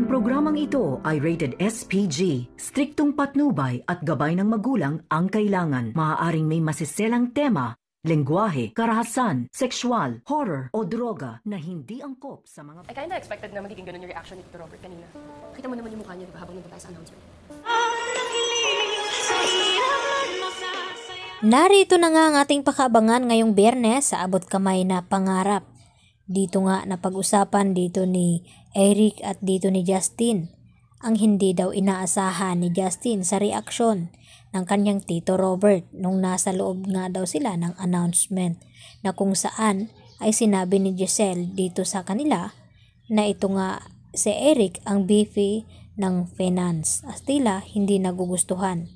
Ang programang ito ay rated SPG. Striktong patnubay at gabay ng magulang ang kailangan. Maaaring may masiselang tema, lengguwahe, karahasan, sexual, horror o droga na hindi angkop sa mga... I kinda expected na magiging ganun yung reaction ni Tito Robert kanina. Kita mo naman yung mukha niya diba, habang nandun tayo sa announcement. Narito na nga ang ating pakaabangan ngayong biyernes sa abot kamay na pangarap. Dito nga napag-usapan dito ni Eric at dito ni Justin ang hindi daw inaasahan ni Justin sa reaksyon ng kanyang tito Robert nung nasa loob nga daw sila ng announcement na kung saan ay sinabi ni Giselle dito sa kanila na ito nga si Eric ang beefy ng finance at tila hindi nagugustuhan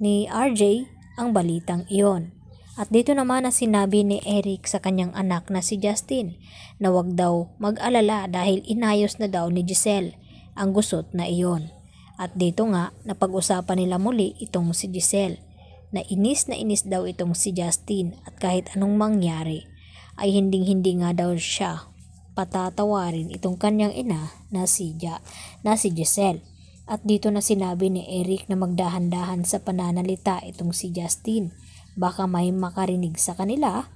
ni RJ ang balitang iyon. At dito naman na sinabi ni Eric sa kanyang anak na si Justin na wag daw mag-alala dahil inayos na daw ni Giselle ang gusot na iyon. At dito nga napag-usapan nila muli itong si Giselle na inis na inis daw itong si Justin at kahit anong mangyari ay hinding-hindi nga daw siya patatawarin itong kanyang ina na si, ja, na si Giselle. At dito na sinabi ni Eric na magdahan-dahan sa pananalita itong si Justin Baka may makarinig sa kanila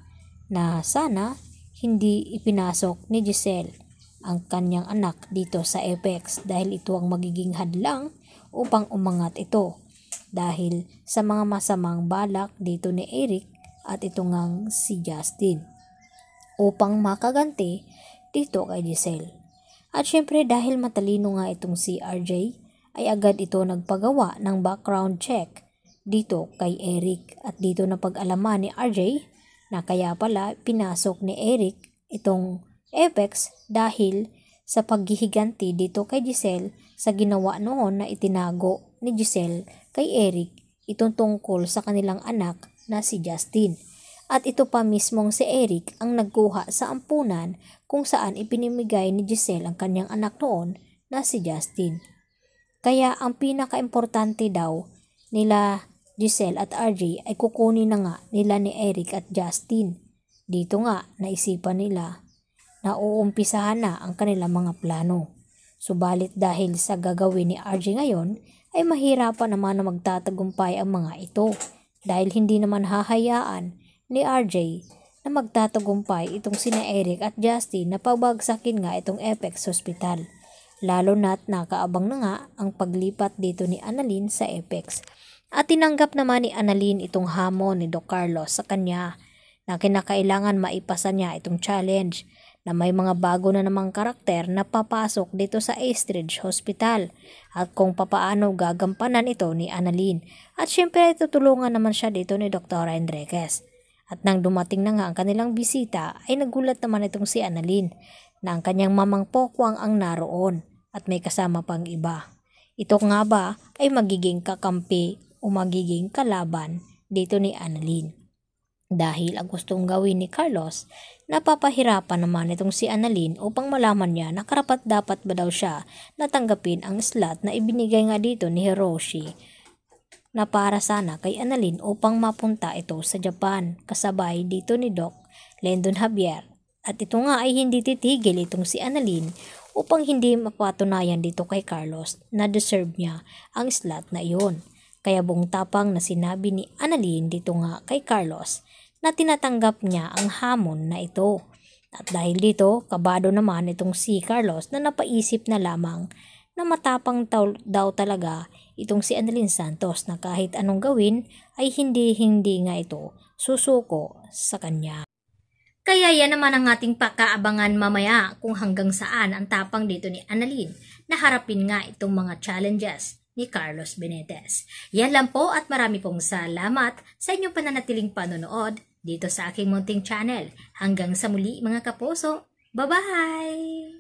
na sana hindi ipinasok ni Giselle ang kanyang anak dito sa Apex dahil ito ang magiging hadlang upang umangat ito dahil sa mga masamang balak dito ni Eric at ito ngang si Justin upang makaganti dito kay Giselle. At syempre dahil matalino nga itong si RJ ay agad ito nagpagawa ng background check dito kay Eric at dito na pag-alaman ni RJ na kaya pala pinasok ni Eric itong Apex dahil sa paghihiganti dito kay Giselle sa ginawa noon na itinago ni Giselle kay Eric itong tungkol sa kanilang anak na si Justin. At ito pa mismong si Eric ang nagkuha sa ampunan kung saan ipinimigay ni Giselle ang kanyang anak noon na si Justin. Kaya ang pinaka daw nila Giselle at RJ ay kukunin na nga nila ni Eric at Justin. Dito nga naisipan nila na uumpisahan na ang kanilang mga plano. Subalit dahil sa gagawin ni RJ ngayon ay mahirapan naman na magtatagumpay ang mga ito dahil hindi naman hahayaan ni RJ na magtatagumpay itong sina Eric at Justin na pabagsakin nga itong Apex Hospital. Lalo na't nakaabang na nga ang paglipat dito ni Annalyn sa Apex at tinanggap naman ni Annalyn itong hamon ni Don Carlos sa kanya na kinakailangan maipasa niya itong challenge na may mga bago na namang karakter na papasok dito sa Estridge Hospital at kung papaano gagampanan ito ni Annalyn at syempre tutulungan naman siya dito ni Dr. Enriquez. At nang dumating na nga ang kanilang bisita ay nagulat naman itong si Annalyn na ang kanyang mamang pokwang ang naroon at may kasama pang iba. Ito nga ba ay magiging kakampi o magiging kalaban dito ni Annalyn. Dahil ang gustong gawin ni Carlos, napapahirapan naman itong si Annalyn upang malaman niya na karapat dapat ba daw siya natanggapin ang slot na ibinigay nga dito ni Hiroshi na para sana kay Annalyn upang mapunta ito sa Japan kasabay dito ni Doc Lendon Javier. At ito nga ay hindi titigil itong si Annalyn upang hindi mapatunayan dito kay Carlos na deserve niya ang slot na iyon. Kaya buong tapang na sinabi ni Annalyn dito nga kay Carlos na tinatanggap niya ang hamon na ito. At dahil dito, kabado naman itong si Carlos na napaisip na lamang na matapang daw talaga itong si Annalyn Santos na kahit anong gawin ay hindi-hindi nga ito susuko sa kanya. Kaya yan naman ang ating pakaabangan mamaya kung hanggang saan ang tapang dito ni Annalyn na harapin nga itong mga challenges ni Carlos Benitez. Yan lang po at marami pong salamat sa inyong pananatiling panonood dito sa aking munting channel. Hanggang sa muli mga kaposo, Bye-bye!